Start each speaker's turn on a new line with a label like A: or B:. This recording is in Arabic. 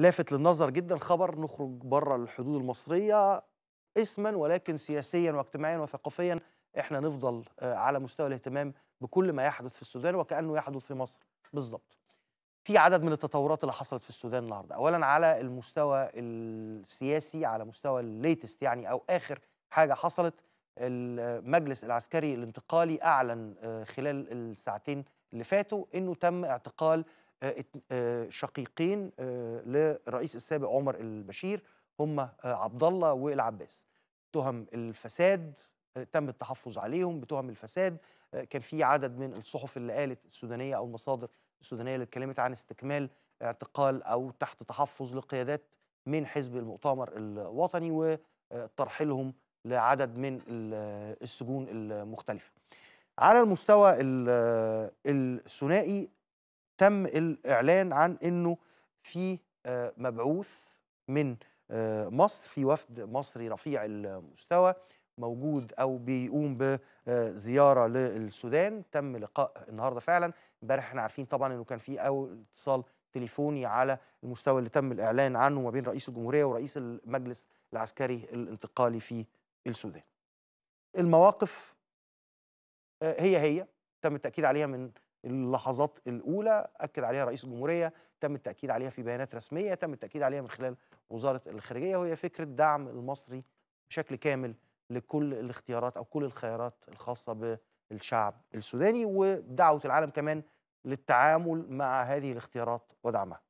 A: لافت للنظر جدا خبر نخرج بره الحدود المصريه اسما ولكن سياسيا واجتماعيا وثقافيا احنا نفضل آه، على مستوى الاهتمام بكل ما يحدث في السودان وكانه يحدث في مصر بالظبط. في عدد من التطورات اللي حصلت في السودان النهارده، اولا على المستوى السياسي على مستوى الليتست يعني او اخر حاجه حصلت المجلس العسكري الانتقالي اعلن آه، خلال الساعتين اللي فاتوا انه تم اعتقال آه، آه، شقيقين للرئيس آه، السابق عمر البشير هم عبد الله والعباس تهم الفساد تم التحفظ عليهم بتهم الفساد كان في عدد من الصحف اللي قالت السودانيه او المصادر السودانيه اللي اتكلمت عن استكمال اعتقال او تحت تحفظ لقيادات من حزب المؤتمر الوطني وترحيلهم لعدد من السجون المختلفه على المستوى الثنائي تم الإعلان عن أنه في آه، مبعوث من آه، مصر في وفد مصري رفيع المستوى موجود او بيقوم بزياره آه، للسودان تم لقاء النهارده فعلا امبارح احنا عارفين طبعا انه كان في اول اتصال تليفوني على المستوى اللي تم الاعلان عنه ما بين رئيس الجمهوريه ورئيس المجلس العسكري الانتقالي في السودان المواقف هي هي تم التاكيد عليها من اللحظات الاولى اكد عليها رئيس الجمهوريه تم التاكيد عليها في بيانات رسميه تم التاكيد عليها من خلال وزاره الخارجيه وهي فكره دعم المصري بشكل كامل لكل الاختيارات او كل الخيارات الخاصه بالشعب السوداني ودعوه العالم كمان للتعامل مع هذه الاختيارات ودعمها